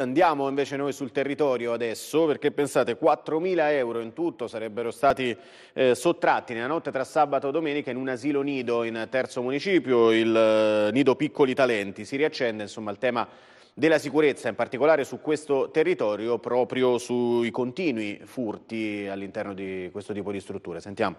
Andiamo invece noi sul territorio adesso perché pensate 4.000 euro in tutto sarebbero stati eh, sottratti nella notte tra sabato e domenica in un asilo nido in terzo municipio, il eh, nido Piccoli Talenti. Si riaccende insomma il tema della sicurezza, in particolare su questo territorio, proprio sui continui furti all'interno di questo tipo di strutture. Sentiamo.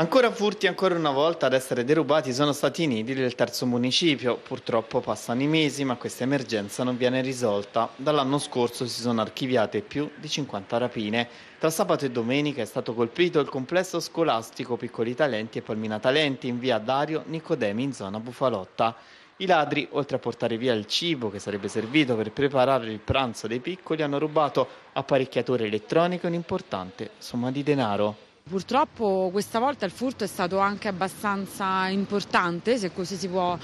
Ancora furti, ancora una volta ad essere derubati sono stati i nidi del terzo municipio. Purtroppo passano i mesi, ma questa emergenza non viene risolta. Dall'anno scorso si sono archiviate più di 50 rapine. Tra sabato e domenica è stato colpito il complesso scolastico Piccoli Talenti e Palmina Talenti in via Dario Nicodemi in zona Bufalotta. I ladri, oltre a portare via il cibo che sarebbe servito per preparare il pranzo dei piccoli, hanno rubato apparecchiature elettroniche e un'importante somma di denaro. Purtroppo questa volta il furto è stato anche abbastanza importante, se così si può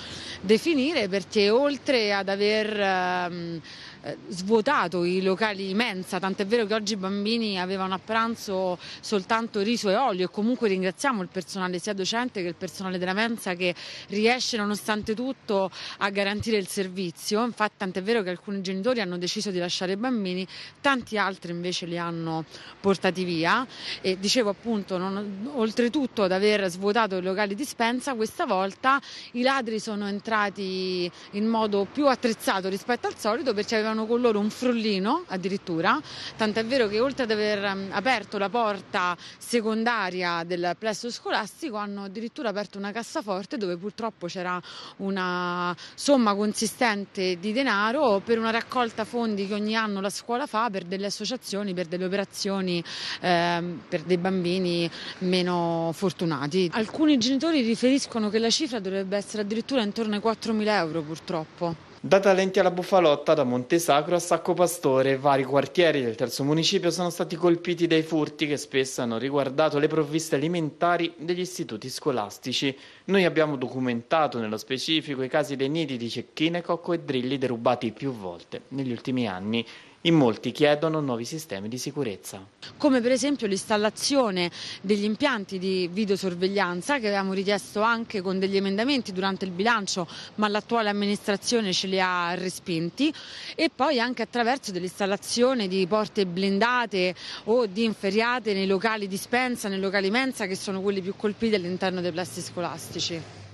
definire, perché oltre ad aver ehm, eh, svuotato i locali di mensa, tant'è vero che oggi i bambini avevano a pranzo soltanto riso e olio e comunque ringraziamo il personale sia docente che il personale della mensa che riesce nonostante tutto a garantire il servizio, infatti tant'è vero che alcuni genitori hanno deciso di lasciare i bambini, tanti altri invece li hanno portati via e dicevo appunto non, oltretutto ad aver svuotato i locali di spensa questa volta i ladri sono entrati in modo più attrezzato rispetto al solito perché avevano portarono con loro un frullino addirittura, tant'è vero che oltre ad aver ehm, aperto la porta secondaria del plesso scolastico hanno addirittura aperto una cassaforte dove purtroppo c'era una somma consistente di denaro per una raccolta fondi che ogni anno la scuola fa per delle associazioni, per delle operazioni eh, per dei bambini meno fortunati. Alcuni genitori riferiscono che la cifra dovrebbe essere addirittura intorno ai 4.000 euro purtroppo. Da Talenti alla Bufalotta, da Montesacro a Sacco Pastore, vari quartieri del terzo municipio sono stati colpiti dai furti che spesso hanno riguardato le provviste alimentari degli istituti scolastici. Noi abbiamo documentato nello specifico i casi dei nidi di cecchine, cocco e drilli derubati più volte negli ultimi anni. In molti chiedono nuovi sistemi di sicurezza. Come per esempio l'installazione degli impianti di videosorveglianza che avevamo richiesto anche con degli emendamenti durante il bilancio, ma l'attuale amministrazione ce li li ha respinti e poi anche attraverso dell'installazione di porte blindate o di inferriate nei locali dispensa, nei locali mensa che sono quelli più colpiti all'interno dei plessi scolastici.